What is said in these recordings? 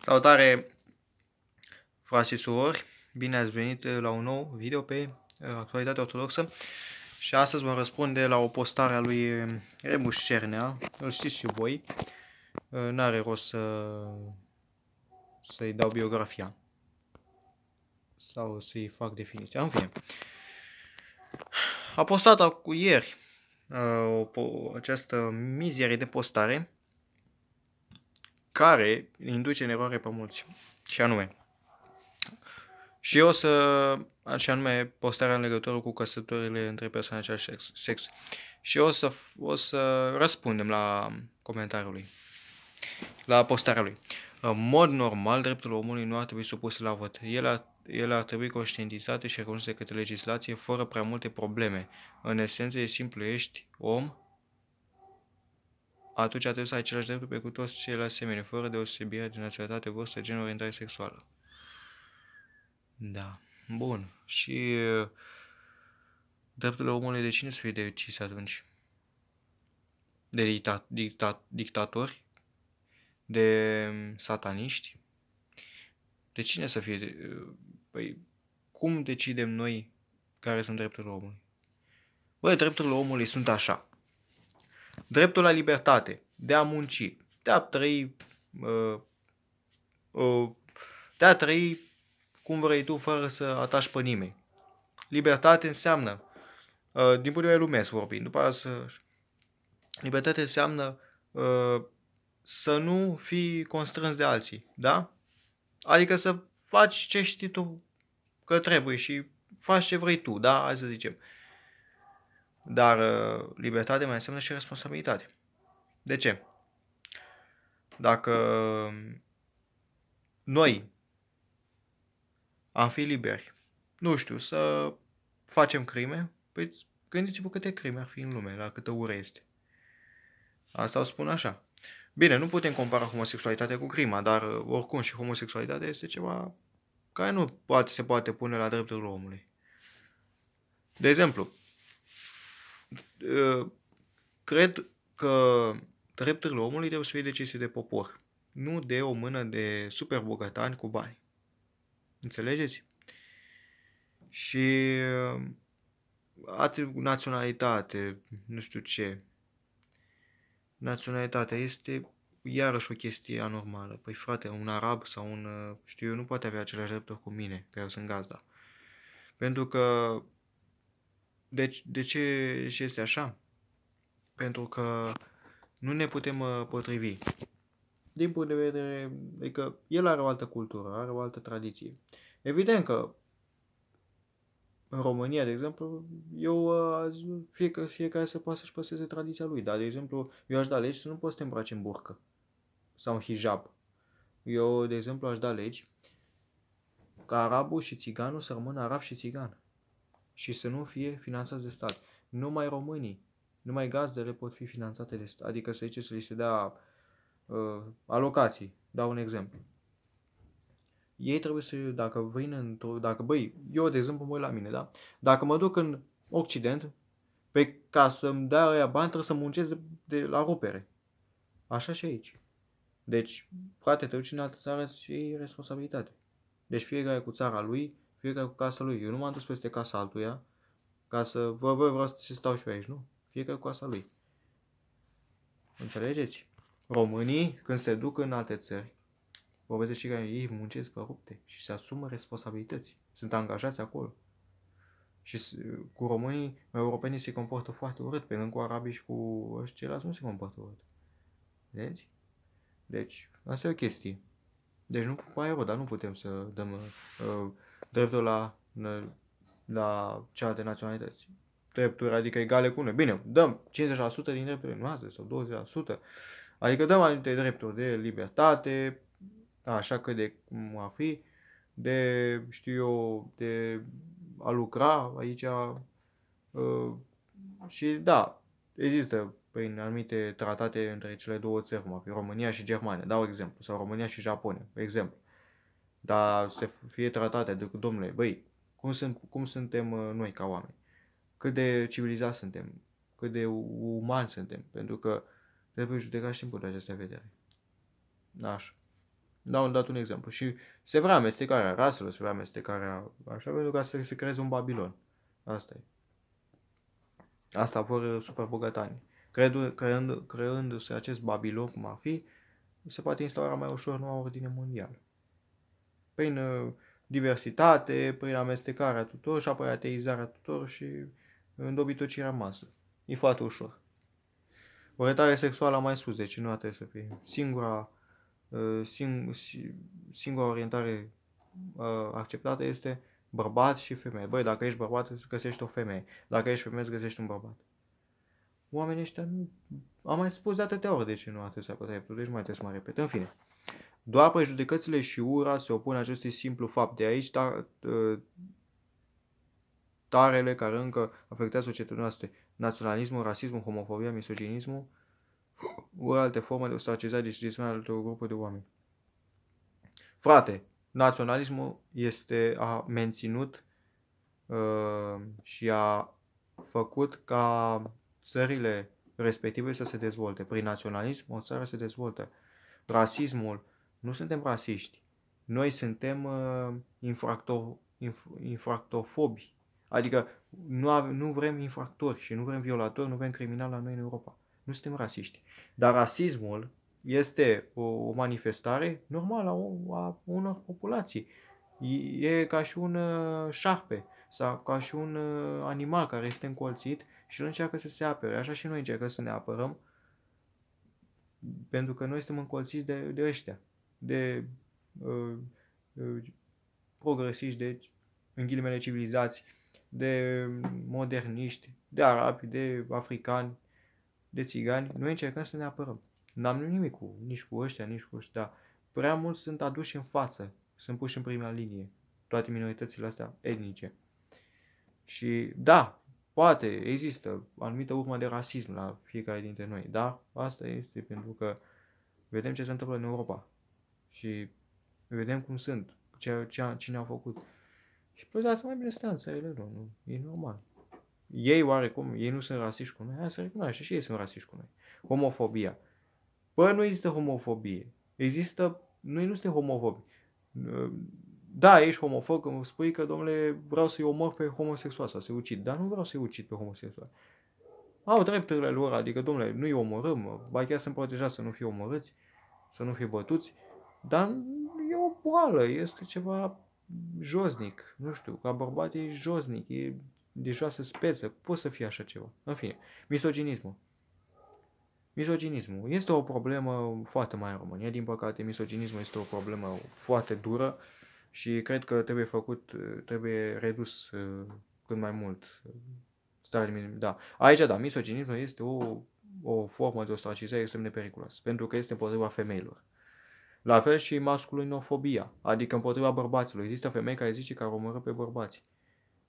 Salutare frate și surori, bine ați venit eh, la un nou video pe eh, actualitatea ortodoxă și astăzi vom răspunde la o postare a lui eh, Remus Cernea, îl știți și voi, n-are rost să, să-i dau biografia sau să-i fac definiția, în fine. A postat ieri această mizerie de postare care induce în eroare pe mulți. Și anume, și eu o să, și anume, postarea în legătură cu căsătorile între persoane și sex. sex. Și o să, o să răspundem la comentariul lui, la postarea lui. În mod normal, dreptul omului nu ar trebui supus la vot. El a, el ar trebui conștientizate și recunoscute către legislație fără prea multe probleme. În esență, e simplu, ești om, atunci trebuie să ai același drepturi pe cu toți ceilalți semeni, fără deosebire de naționalitate, vârstă, gen, orientare sexuală. Da. Bun. Și drepturile omului de cine să fie decis atunci? De dicta- dicta- dictatori? De sataniști? De cine să fie? Păi, cum decidem noi care sunt drepturile omului? Băi, drepturile omului sunt așa. Dreptul la libertate, de a munci, de a trăi, uh, uh, de a trăi cum vrei tu fără să atași pe nimeni. Libertate înseamnă, uh, din punct de vedere lumesc vorbind, după aia să... Libertate înseamnă uh, să nu fii constrâns de alții, da? Adică să faci ce știi tu că trebuie și faci ce vrei tu, da? Hai să zicem. Uh, dar uh, libertate mai înseamnă și responsabilitate. De ce? Dacă uh, noi am fi liberi, nu știu, să facem crime, păi gândiți-vă câte crime ar fi în lume, la câtă ură este. Asta o spun așa. Bine, nu putem compara homosexualitatea cu crima, dar uh, oricum și homosexualitatea este ceva care nu poate, se poate pune la dreptul omului. De exemplu, Uh, cred că drepturile omului trebuie să fie decise de popor, nu de o mână de super bogătani cu bani. Înțelegeți? Și uh, atribut naționalitate, nu știu ce. Naționalitatea este iarăși o chestie anormală. Păi frate, un arab sau un, uh, știu eu, nu poate avea aceleași drepturi cu mine, că eu sunt gazda. Pentru că de de ce și este așa? Pentru că nu ne putem uh, potrivi. Din punct de vedere, adică el are o altă cultură, are o altă tradiție. Evident că în România, de exemplu, eu uh, azi, că, fiecare să poate să-și păseze tradiția lui, dar, de exemplu, eu aș da legi să nu poți să te îmbraci în burcă sau în hijab. Eu, de exemplu, aș da legi ca arabul și țiganul să rămână arab și țigan și să nu fie finanțați de stat. Numai românii, numai gazdele pot fi finanțate de stat, adică să zice să li se dea uh, alocații, dau un exemplu. Ei trebuie să, dacă vin într-o, dacă, băi, eu de exemplu mă la mine, da? Dacă mă duc în Occident, pe ca să-mi dea aia bani trebuie să muncesc de, de la rupere. Așa și aici. Deci, poate te duci în altă țară și responsabilitate. Deci fiecare cu țara lui, fiecare cu casa lui. Eu nu m-am dus peste casa altuia ca să, bă, bă, vreau să stau și eu aici, nu? Fiecare cu casa lui. Înțelegeți? Românii, când se duc în alte țări, vorbesc și care ei muncesc pe rupte și se asumă responsabilități. Sunt angajați acolo. Și cu românii, europenii se comportă foarte urât, pe lângă cu arabii și cu ceilalți nu se comportă urât. Vedeți? Deci, asta e o chestie. Deci nu cu aerul, dar nu putem să dăm uh, dreptul la, la cea de naționalități. Drepturi, adică egale cu noi. Bine, dăm 50% din drepturile noastre sau 20%. Adică dăm anumite drepturi de libertate, așa că de cum a fi, de, știu eu, de a lucra aici. a uh, și da, există prin anumite tratate între cele două țări, cum ar fi România și Germania, dau exemplu, sau România și Japonia, exemplu dar să fie tratate, adică, domnule, băi, cum, sunt, cum suntem uh, noi ca oameni? Cât de civilizați suntem? Cât de umani suntem? Pentru că trebuie judecat și din punctul acesta vedere. Da, așa. Da, am dat un exemplu. Și se vrea amestecarea raselor, se vrea amestecarea așa, pentru ca să se creeze un Babilon. Asta e. Asta vor super bogatani. Creând, creând, creându-se acest Babilon cum ar fi, se poate instaura mai ușor noua ordine mondială prin uh, diversitate, prin amestecarea tuturor și apoi ateizarea tuturor și uh, îndobitocirea masă. E foarte ușor. Orientare sexuală mai sus, deci nu trebuie să fie singura, uh, sing, singura orientare acceptată este bărbat și femeie. Băi, dacă ești bărbat, îți găsești o femeie. Dacă ești femeie, îți găsești un bărbat. Oamenii ăștia nu... Am mai spus de atâtea ori de ce nu atâția pe dreptul, deci mai trebuie să mă repet. În fine. Doar prejudecățile și ura se opun acestui simplu fapt. De aici dar, ă, tarele care încă afectează societatea noastră. Naționalismul, rasismul, homofobia, misoginismul, ori alte forme de ostracizare și discriminare altor grupuri de oameni. Frate, naționalismul este a menținut uh, și a făcut ca țările respective să se dezvolte. Prin naționalism o țară se dezvoltă. Rasismul, nu suntem rasiști. Noi suntem uh, infractor, inf, infractofobi. Adică nu, avem, nu vrem infractori și nu vrem violatori, nu vrem criminali la noi în Europa. Nu suntem rasiști. Dar rasismul este o, o manifestare normală a, a unor populații. E, e ca și un uh, șarpe sau ca și un uh, animal care este încolțit și el încearcă să se apere. Așa și noi încercăm să ne apărăm pentru că noi suntem încolțiți de, de ăștia de uh, uh progresiști, de, deci, în ghilimele, civilizați, de moderniști, de arabi, de africani, de țigani, noi încercăm să ne apărăm. N-am nimic cu, nici cu ăștia, nici cu ăștia. Prea mulți sunt aduși în față, sunt puși în prima linie, toate minoritățile astea etnice. Și da, poate există anumită urmă de rasism la fiecare dintre noi, dar asta este pentru că vedem ce se întâmplă în Europa și vedem cum sunt, ce, ce, cine au făcut. Și plus asta mai bine stai în țările lor, nu? E normal. Ei oarecum, ei nu sunt rasiști cu noi, hai să recunoaște și ei sunt rasiști cu noi. Homofobia. Bă, nu există homofobie. Există, noi nu suntem homofobi. Da, ești homofob când spui că, domnule, vreau să-i omor pe homosexual sau să-i ucid, dar nu vreau să-i ucid pe homosexual. Au drepturile lor, adică, domnule, nu-i omorâm, ba chiar să-mi protejați să nu fie omorâți, să nu fie bătuți, dar e o boală, este ceva josnic, nu știu, ca bărbat e josnic, e de joasă speță, poate să fie așa ceva. În fine, misoginismul. Misoginismul este o problemă foarte mare în România, din păcate misoginismul este o problemă foarte dură și cred că trebuie făcut, trebuie redus uh, cât mai mult. Uh, da. Aici, da, misoginismul este o, o formă de ostracizare extrem de periculoasă, pentru că este împotriva femeilor. La fel și masculinofobia, adică împotriva bărbaților. Există femei care zice că ar omoră pe bărbați.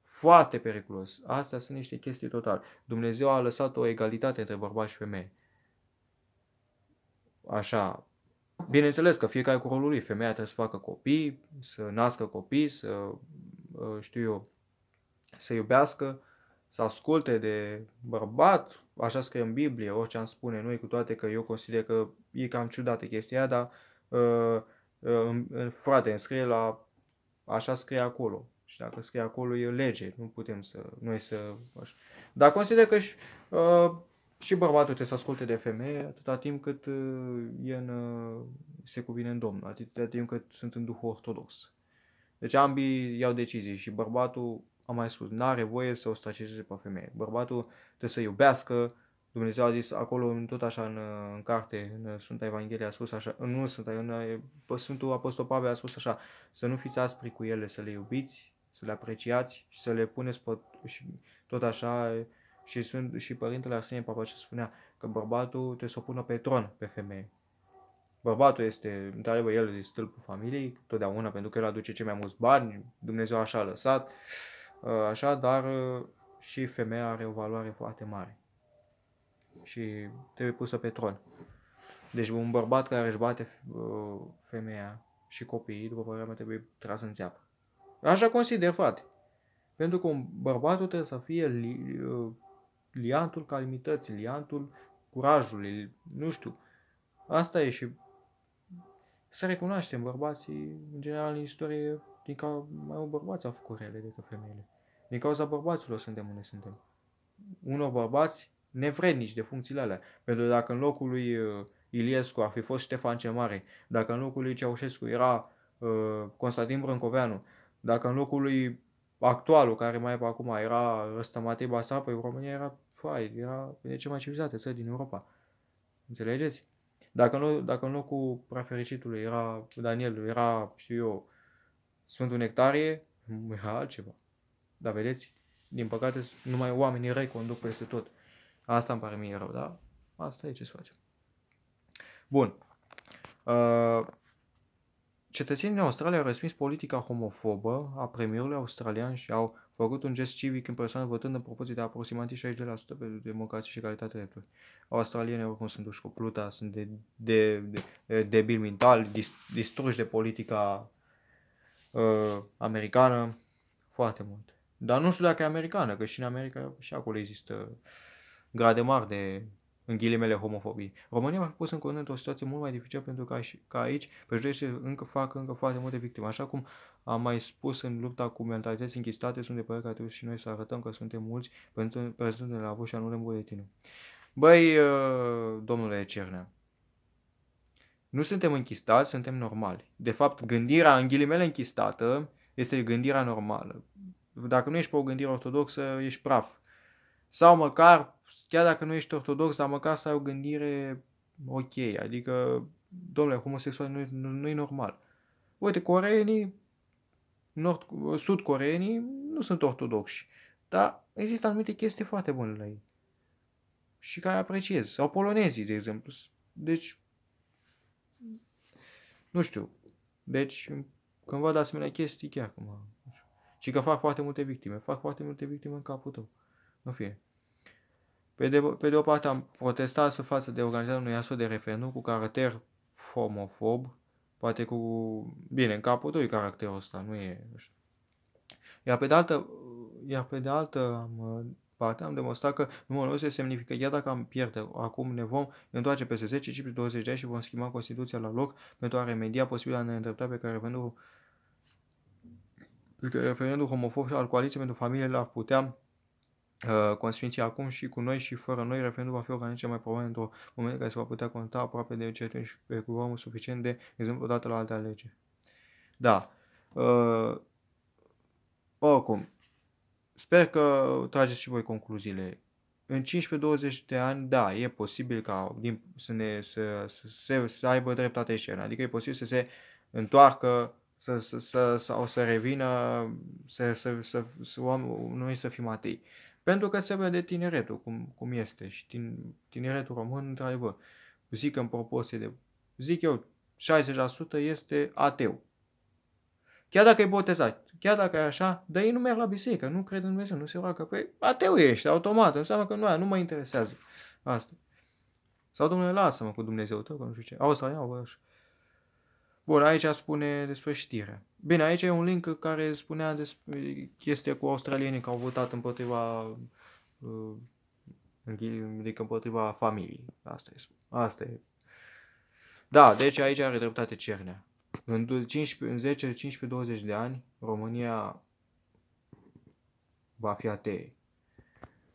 Foarte periculos. Astea sunt niște chestii total. Dumnezeu a lăsat o egalitate între bărbați și femei. Așa. Bineînțeles că fiecare cu rolul lui. Femeia trebuie să facă copii, să nască copii, să, ă, știu eu, să iubească, să asculte de bărbat, așa scrie în Biblie, orice am spune noi, cu toate că eu consider că e cam ciudată chestia, dar Uh, uh, frate, scrie la, așa scrie acolo. Și dacă scrie acolo e lege, nu putem să, noi să, așa. Dar consider că și, uh, și bărbatul trebuie să asculte de femeie atâta timp cât e în, se cuvine în Domnul, atâta timp cât sunt în Duhul Ortodox. Deci ambii iau decizii și bărbatul, am mai spus, n-are voie să ostracizeze pe femeie. Bărbatul trebuie să iubească, Dumnezeu a zis acolo, tot așa în, în carte, în Sfânta Evanghelie a spus așa, nu Sfânta, în, Sfântul Apostol Pavel a spus așa, să nu fiți aspri cu ele, să le iubiți, să le apreciați și să le puneți pe, și tot așa și, sunt, și părintele Arsenie ce spunea că bărbatul trebuie să o pună pe tron pe femeie. Bărbatul este, într el este stâlpul familiei, totdeauna, pentru că el aduce cei mai mulți bani, Dumnezeu așa a lăsat, ă, așa, dar ă, și femeia are o valoare foarte mare și trebuie pusă pe tron. Deci un bărbat care își bate uh, femeia și copiii, după părerea mea, trebuie tras în țeapă. Așa consider, frate. Pentru că bărbatul trebuie să fie li, uh, liantul calimității, liantul curajului, nu știu. Asta e și să recunoaștem, bărbații, în general, în istorie, din cauza mai mult bărbați au făcut rele decât femeile. Din cauza bărbaților suntem unde suntem. Unor bărbați nevrednici de funcțiile alea. Pentru că dacă în locul lui uh, Iliescu ar fi fost Ștefan cel Mare, dacă în locul lui Ceaușescu era uh, Constantin Brâncoveanu, dacă în locul lui actualul, care mai e pe acum, era ăsta Matei Basa, păi România era, fai, era de ce mai civilizată țări din Europa. Înțelegeți? Dacă în, loc, dacă în locul prefericitului era Daniel, era, știu eu, Sfântul Nectarie, era altceva. Dar vedeți, din păcate, numai oamenii răi conduc peste tot. Asta îmi pare mie rău, da? asta e ce să facem. Bun. Uh, cetățenii din Australia au respins politica homofobă a premierului australian și au făcut un gest civic în persoană votând în proporție de aproximativ 60% pentru democrație și egalitate de drepturi. Australienii oricum sunt duși cu pluta, sunt de, de, de, de debil mental, dis, distruși de politica uh, americană foarte mult. Dar nu știu dacă e americană, că și în America și acolo există uh, grade mari de, în ghilimele, homofobie. România a pus în curând într-o situație mult mai dificilă pentru că, ca aici prejudește încă fac încă foarte multe victime. Așa cum am mai spus în lupta cu mentalități închistate, sunt de părere că trebuie și noi să arătăm că suntem mulți prezentându-ne la voi și în buletinul. Băi, uh, domnule Cernea, nu suntem închistați, suntem normali. De fapt, gândirea în ghilimele închistată este gândirea normală. Dacă nu ești pe o gândire ortodoxă, ești praf. Sau măcar chiar dacă nu ești ortodox, dar măcar să ai o gândire ok, adică, domnule, homosexual nu, nu, nu e normal. Uite, coreenii, nord, sud-coreenii nu sunt ortodoxi, dar există anumite chestii foarte bune la ei și care apreciez, sau polonezii, de exemplu. Deci, nu știu, deci când văd asemenea chestii, chiar cum, și că fac foarte multe victime, fac foarte multe victime în capul tău, în fine. Pe de, pe de o parte am protestat față de organizarea unui astfel de referendum cu caracter homofob, poate cu, bine, în capul caracterul ăsta, nu e, iar pe de altă, iar pe de altă parte am demonstrat că numărul se semnifică, iar dacă am pierde, acum ne vom întoarce peste 10, 15, 20 de ani și vom schimba Constituția la loc pentru a remedia posibila neîndreptare pe care referendul, pe care referendul homofob al coaliției pentru familie l-ar putea Uh, consfinții acum și cu noi și fără noi, referendul va fi organizat mai probabil într-un moment care se va putea conta aproape de certitudine și pe cu suficient de exemplu dată la alte alegeri. Da. Uh, oricum, sper că trageți și voi concluziile. În 15-20 de ani, da, e posibil ca din, să, ne, să, să, să, să aibă dreptate și el. Adică e posibil să se întoarcă să, să, să, sau să revină, să, să, să, să să, noi să fim atei. Pentru că se vede tineretul cum, cum este și tin, tineretul român, într-adevăr, zic în proporție de, zic eu, 60% este ateu. Chiar dacă e botezat, chiar dacă e așa, dar ei nu merg la biserică, nu cred în Dumnezeu, nu se roagă. Păi ateu ești, automat, înseamnă că nu, nu mă interesează asta. Sau, domnule, lasă-mă cu Dumnezeu tău, că nu știu ce. să iau, bă, așa. Bun, aici spune despre știre. Bine, aici e un link care spunea despre chestia cu australienii că au votat împotriva uh, adică împotriva familiei. Asta e. Asta e. Da, deci aici are dreptate Cernea. În, 15, în 10-15-20 de ani, România va fi atei.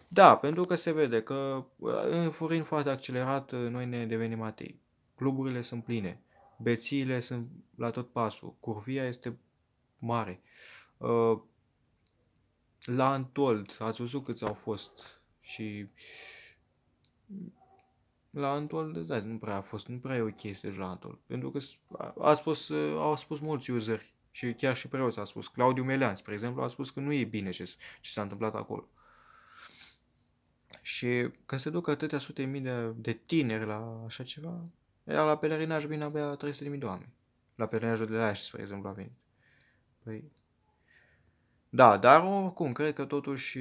Da, pentru că se vede că, uh, în furin foarte accelerat, uh, noi ne devenim atei. Cluburile sunt pline bețiile sunt la tot pasul, curvia este mare. Uh, la Antold, ați văzut câți au fost și la Antold, da, nu prea a fost, nu prea e ok să la Antold, pentru că a spus, au spus mulți useri și chiar și preoți a spus, Claudiu Melean, spre exemplu, a spus că nu e bine ce, ce s-a întâmplat acolo. Și când se duc atâtea sute mii de, de tineri la așa ceva, ea la pelerinaj vin abia 300.000 de oameni. La pelerinajul de la Iași, spre exemplu, a venit. Păi... Da, dar oricum, cred că totuși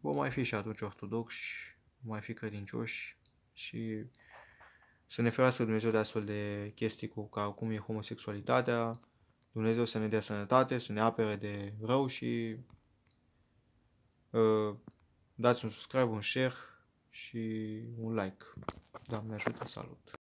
vom mai fi și atunci ortodoxi, mai fi credincioși și să ne ferească Dumnezeu de astfel de chestii cu ca cum e homosexualitatea, Dumnezeu să ne dea sănătate, să ne apere de rău și uh, dați un subscribe, un share și un like. Doamne ajută, salut!